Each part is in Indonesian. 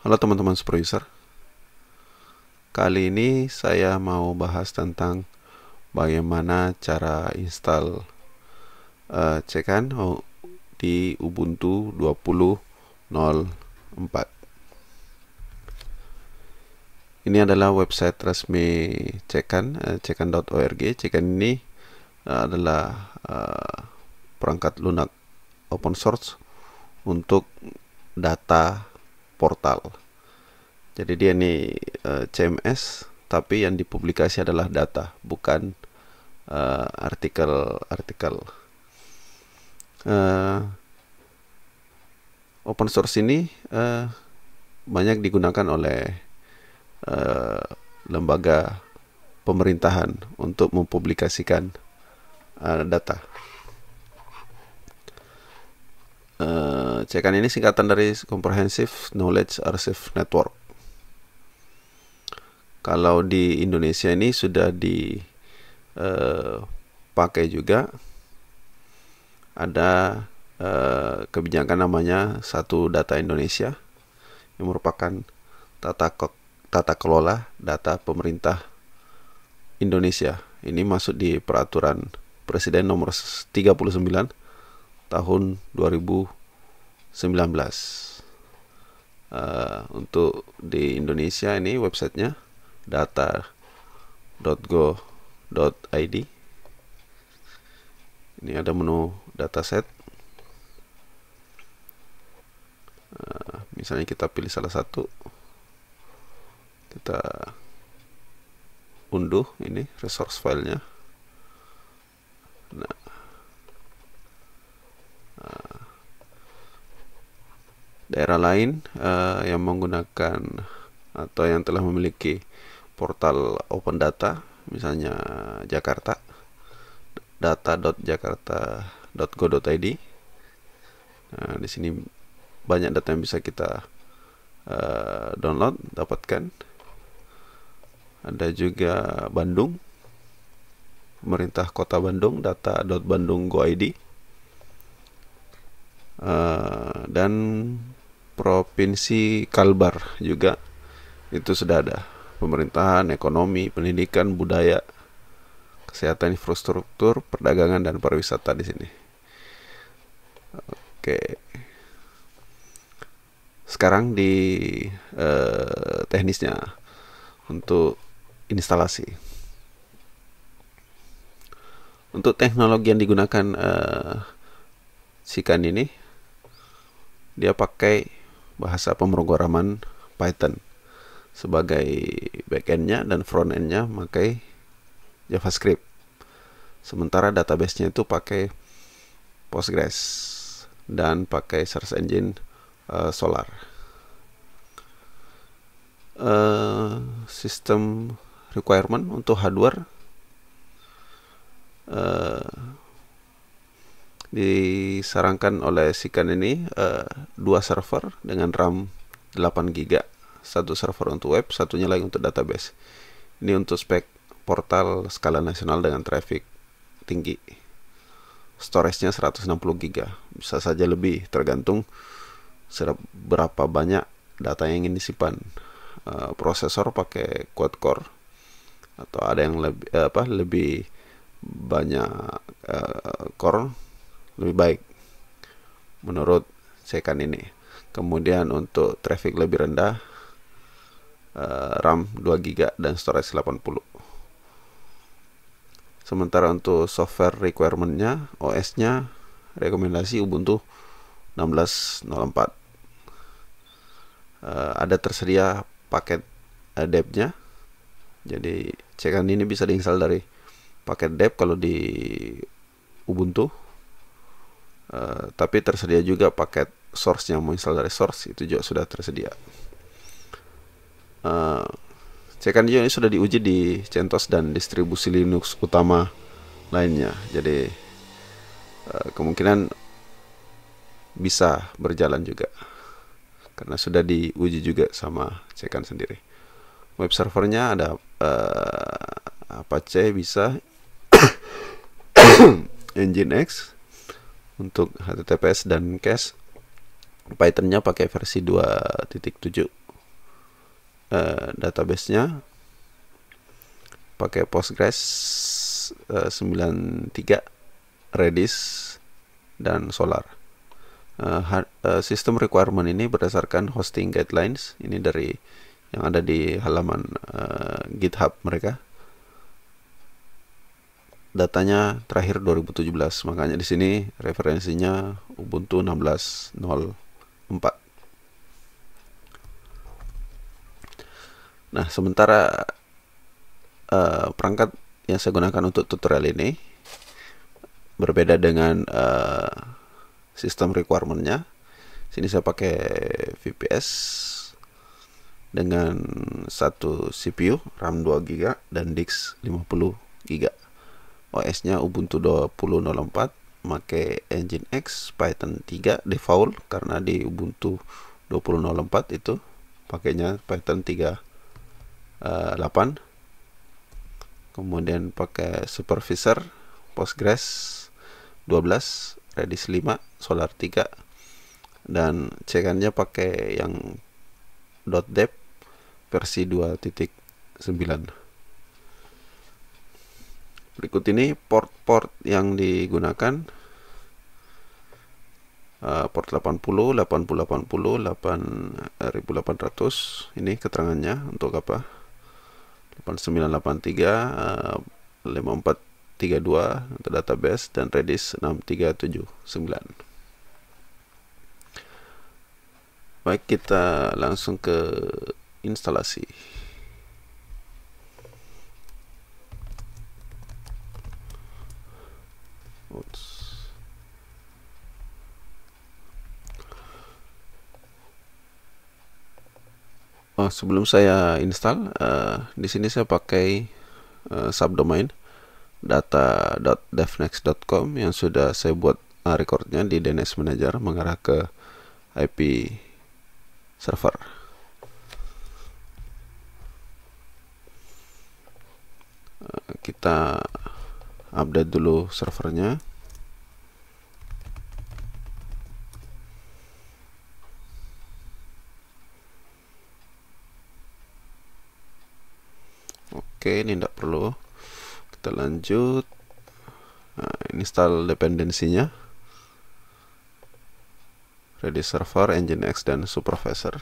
Halo teman-teman Superuser Kali ini saya mau bahas tentang bagaimana cara install uh, cekan di Ubuntu 20.04 Ini adalah website resmi cekan, uh, eh, cekan.org Cekan ini eh, adalah uh, perangkat lunak open source untuk data portal. Jadi dia ini uh, eh, CMS tapi yang dipublikasi adalah data bukan artikel-artikel. Eh, uh, eh, open source ini uh, banyak digunakan oleh uh, lembaga pemerintahan untuk mempublikasikan uh, data. Eh, CKN ini singkatan dari Comprehensive Knowledge Archive Network. Kalau di Indonesia ini sudah dipakai eh, juga ada eh, kebijakan namanya Satu Data Indonesia yang merupakan tata ke tata kelola data pemerintah Indonesia. Ini masuk di peraturan Presiden nomor 39 tahun 2019 uh, eh, untuk di Indonesia ini websitenya data.go.id ini ada menu dataset uh, eh, misalnya kita pilih salah satu kita unduh ini resource filenya nah daerah lain uh, yang menggunakan atau yang telah memiliki portal open data misalnya Jakarta data.jakarta.go.id nah di sini banyak data yang bisa kita uh, download dapatkan ada juga Bandung pemerintah kota Bandung data.bandung.go.id Eh, dan provinsi Kalbar juga itu sudah ada pemerintahan, ekonomi, pendidikan, budaya, kesehatan, infrastruktur, perdagangan dan pariwisata di sini. Oke. Sekarang di eh, teknisnya untuk instalasi. Untuk teknologi yang digunakan eh, sikan ini dia pakai bahasa pemrograman Python sebagai backendnya dan front frontendnya pakai JavaScript. Sementara database-nya itu pakai Postgres dan pakai search engine uh, Solar. Uh, sistem requirement untuk hardware uh, disarankan oleh Sikan ini uh, dua server dengan RAM 8 giga satu server untuk web satunya lagi untuk database ini untuk spek portal skala nasional dengan traffic tinggi storage-nya 160 giga bisa saja lebih tergantung berapa banyak data yang ingin disimpan uh, prosesor pakai quad core atau ada yang lebih eh, apa lebih banyak uh, core lebih baik menurut second ini kemudian untuk traffic lebih rendah eh, RAM 2 GB dan storage 80 sementara untuk software requirementnya OS nya rekomendasi Ubuntu 16.04 eh, ada tersedia paket adaptnya nya jadi cekan ini bisa diinstal dari paket dep kalau di Ubuntu Eh, tapi tersedia juga paket source yang install dari source itu juga sudah tersedia. Uh, eh, Cekan ini sudah diuji di CentOS dan distribusi Linux utama lainnya. Jadi uh, kemungkinan bisa berjalan juga karena sudah diuji juga sama Cekan sendiri. Web servernya ada uh, Apache bisa, Nginx untuk HTTPS dan cache Pythonnya pakai versi 2.7 uh, eh, databasenya pakai Postgres uh, eh, 93 Redis dan Solar uh, uh, sistem requirement ini berdasarkan hosting guidelines ini dari yang ada di halaman uh, GitHub mereka datanya terakhir 2017 makanya di sini referensinya Ubuntu 16.04 Nah sementara uh, perangkat yang saya gunakan untuk tutorial ini berbeda dengan uh, sistem requirementnya sini saya pakai VPS dengan satu CPU RAM 2 GB dan disk 50 GB OS-nya Ubuntu 20.04 pakai engine X Python 3 default karena di Ubuntu 20.04 itu pakainya Python 3 8 eh, kemudian pakai supervisor Postgres 12 Redis 5 Solar 3 dan cekannya pakai yang .dep versi 2.9 berikut ini port-port yang digunakan uh, port 80, 8080 8800 ini keterangannya untuk apa 8983 uh, 5432 untuk database dan Redis 6379 baik kita langsung ke instalasi Oh, sebelum saya install, uh, di sini saya pakai uh, subdomain data.devnext.com yang sudah saya buat uh, recordnya di DNS Manager mengarah ke IP server. kita update dulu servernya oke ini tidak perlu kita lanjut nah, install dependensinya ready server, nginx, dan supervisor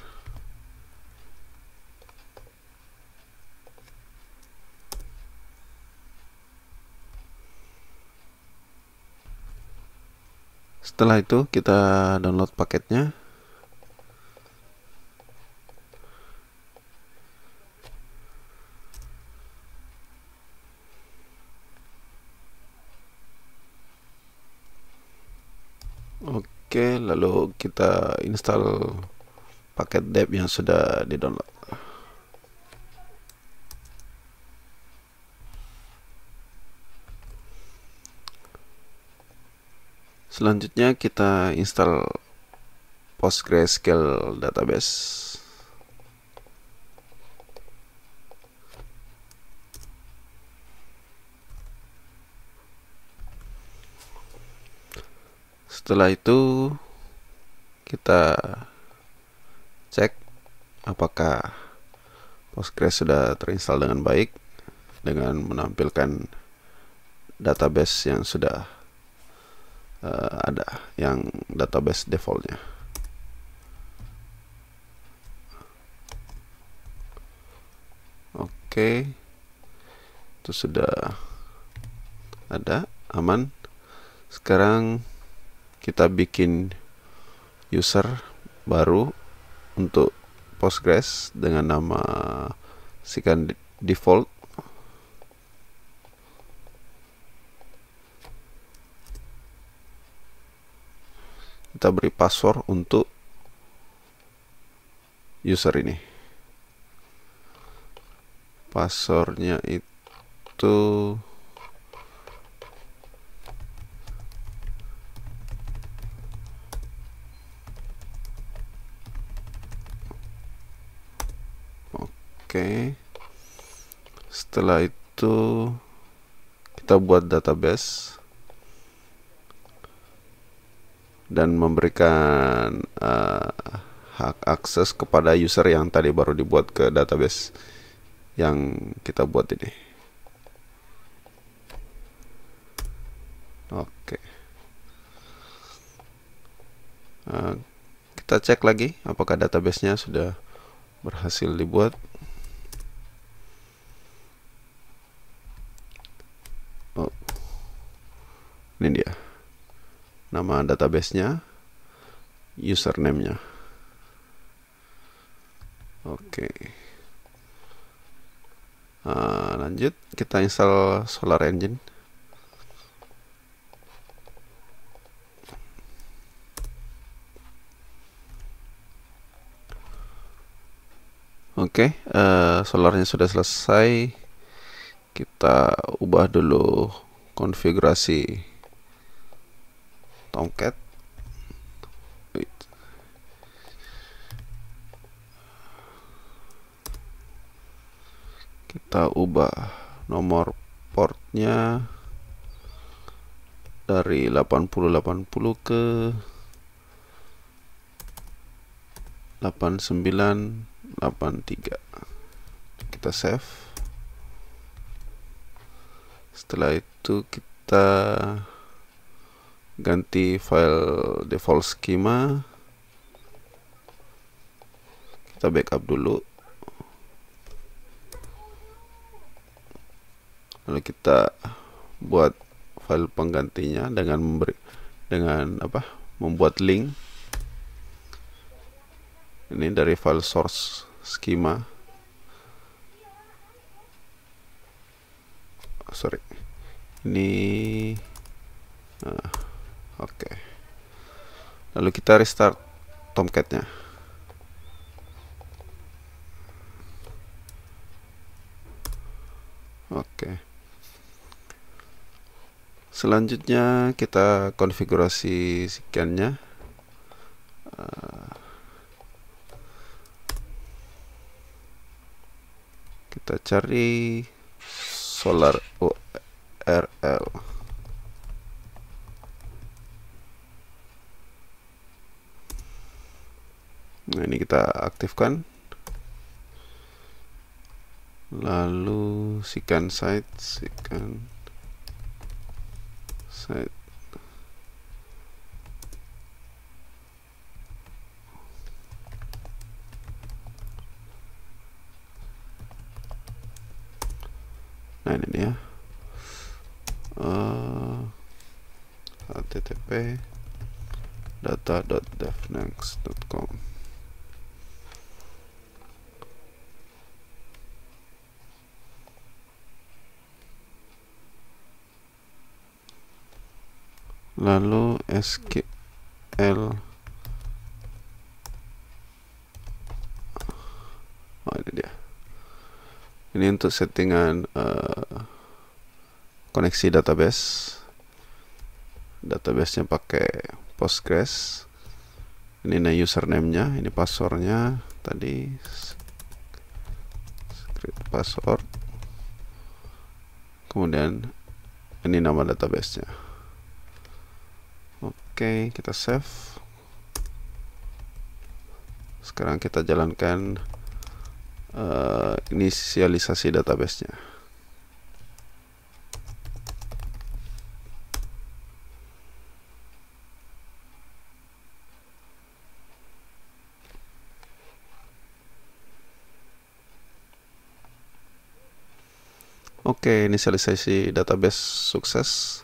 setelah itu kita download paketnya Oke, lalu kita install paket deb yang sudah di-download. Selanjutnya kita install PostgreSQL database. Setelah itu kita cek apakah Postgres sudah terinstall dengan baik dengan menampilkan database yang sudah uh, ada yang database defaultnya oke okay. itu sudah ada aman sekarang kita bikin user baru untuk Postgres dengan nama sikan default kita beri password untuk user ini passwordnya itu Oke. Setelah itu kita buat database. dan memberikan uh, hak akses kepada user yang tadi baru dibuat ke database yang kita buat ini. Oke. Uh, kita cek lagi apakah databasenya sudah berhasil dibuat. Oh. Ini dia nama databasenya username-nya oke okay. Nah, lanjut kita install solar engine Oke, okay, uh, eh, solarnya sudah selesai. Kita ubah dulu konfigurasi Tomcat kita ubah nomor portnya dari 8080 ke 8983 kita save setelah itu kita ganti file default schema kita backup dulu lalu kita buat file penggantinya dengan memberi dengan apa membuat link ini dari file source schema sorry ini nah oke lalu kita restart tomcatnya oke selanjutnya kita konfigurasi sekiannya eh, kita cari solar URL nah ini kita aktifkan lalu sikan site sikan site nah ini dia uh, http data.devnext.com lalu SQL oh ini dia ini untuk settingan uh, koneksi database database nya pakai Postgres ini nah username nya ini password nya tadi script password kemudian ini nama database nya Oke, kita save. Sekarang kita jalankan uh, inisialisasi database-nya. Oke, inisialisasi database sukses.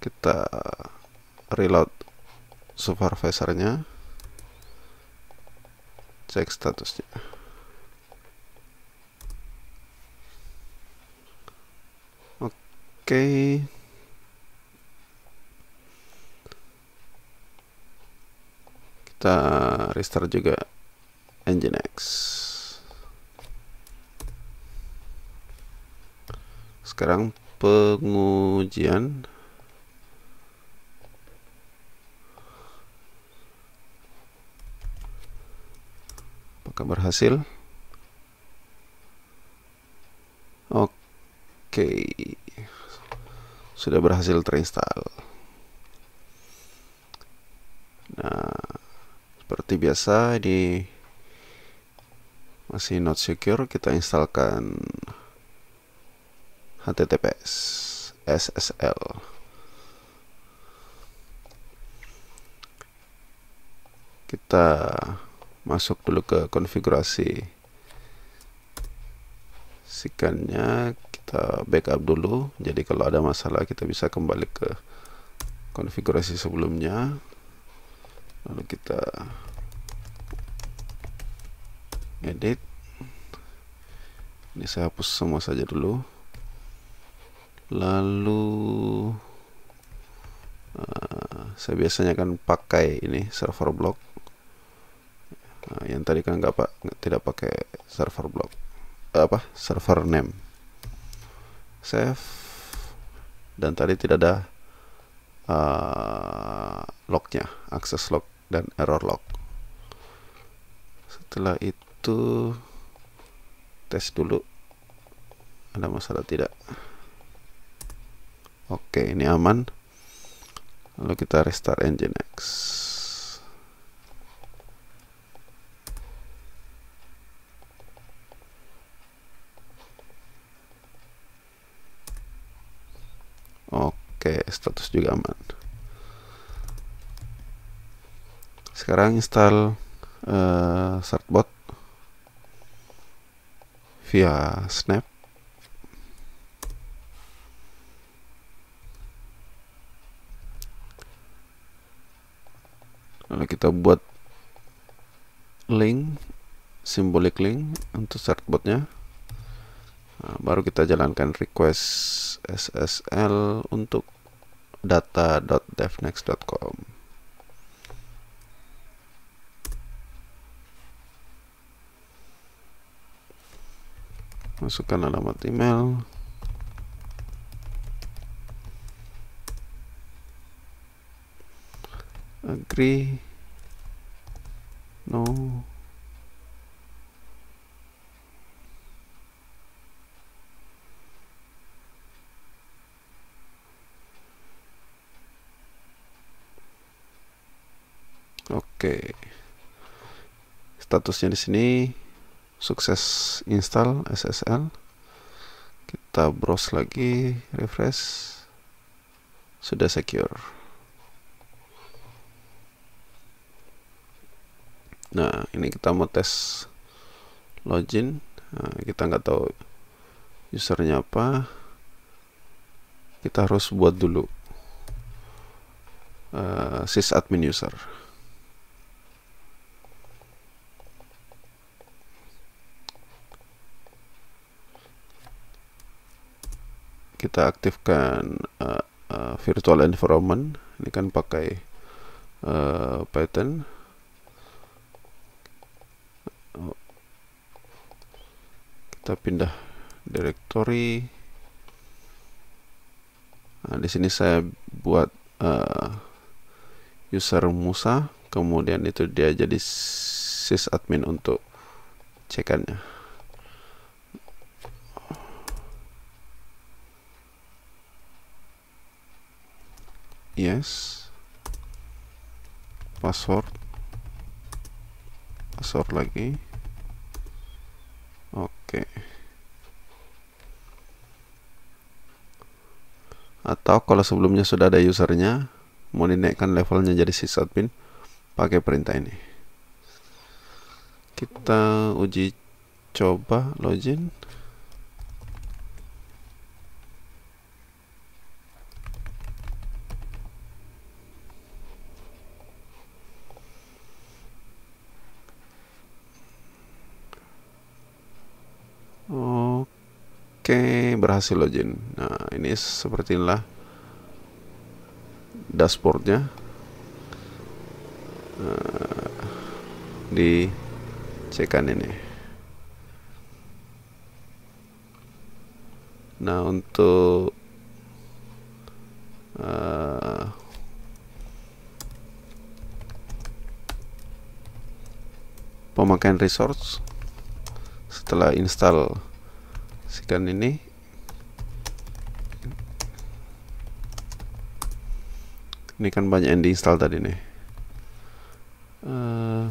Kita reload supervisornya cek statusnya oke okay. kita restart juga nginx sekarang pengujian apakah berhasil oke sudah berhasil terinstall nah seperti biasa di masih not secure kita instalkan https ssl kita masuk dulu ke konfigurasi sikannya kita backup dulu jadi kalau ada masalah kita bisa kembali ke konfigurasi sebelumnya lalu kita edit ini saya hapus semua saja dulu lalu uh, saya biasanya akan pakai ini server block Ah, yang tadi kan nggak pak tidak pakai server block eh, apa server name save dan tadi tidak ada uh, locknya akses lock dan error lock setelah itu tes dulu ada masalah tidak oke ini aman lalu kita restart engine sekarang install uh, eh, certbot via Snap. Lalu kita buat link, simbolik link untuk certbotnya Nah, baru kita jalankan request SSL untuk data.devnext.com. masukkan alamat email agree no Oke. Okay. Statusnya di sini sukses install SSL kita browse lagi refresh sudah secure nah ini kita mau tes login nah, kita nggak tahu usernya apa kita harus buat dulu uh, eh, sysadmin user kita aktifkan uh, uh, virtual environment ini kan pakai uh, eh, Python kita pindah directory nah, di sini saya buat uh, user Musa kemudian itu dia jadi sysadmin untuk cekannya yes password password lagi oke okay. atau kalau sebelumnya sudah ada usernya mau dinaikkan levelnya jadi sysadmin pakai perintah ini kita uji coba login berhasil loh Jin nah ini seperti inilah dashboardnya nah, di cekan ini nah untuk eh, pemakaian resource setelah install sikan ini ini kan banyak yang diinstal tadi nih eh,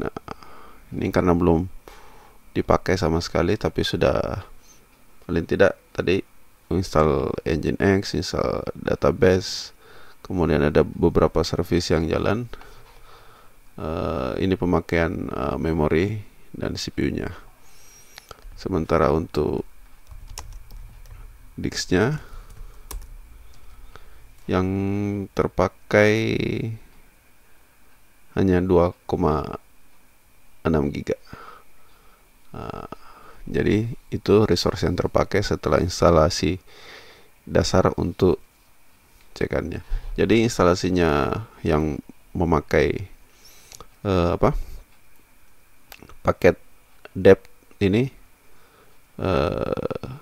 nah ini karena belum dipakai sama sekali tapi sudah paling tidak tadi menginstal engine X install database kemudian ada beberapa service yang jalan eh, ini pemakaian memory eh, memori dan CPU-nya sementara untuk disknya yang terpakai hanya 2,6 giga uh, jadi itu resource yang terpakai setelah instalasi dasar untuk cekannya jadi instalasinya yang memakai uh, apa paket depth ini uh,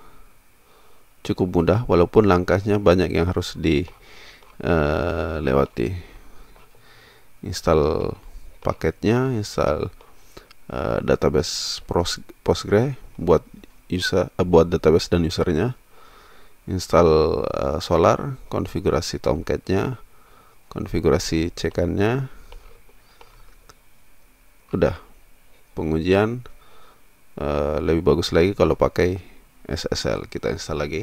cukup mudah walaupun langkahnya banyak yang harus di uh, lewati install paketnya install uh, database Postgre buat user uh, buat database dan usernya install uh, solar konfigurasi tomcatnya konfigurasi cekannya udah pengujian uh, lebih bagus lagi kalau pakai SSL kita install lagi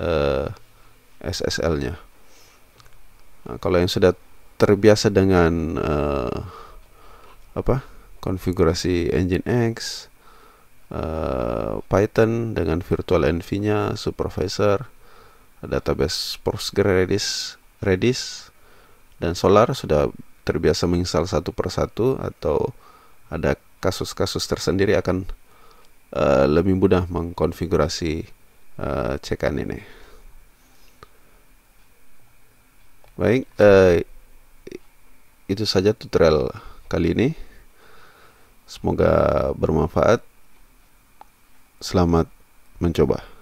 uh, SSL-nya Nah, kalau yang sudah terbiasa dengan uh, apa konfigurasi engine X, uh, Python dengan virtual env-nya, supervisor, database Postgres, Redis, dan Solar sudah terbiasa menginstal satu persatu atau ada kasus-kasus tersendiri akan uh, lebih mudah mengkonfigurasi uh, cekan ini. Baik, eh, itu saja tutorial kali ini. Semoga bermanfaat. Selamat mencoba.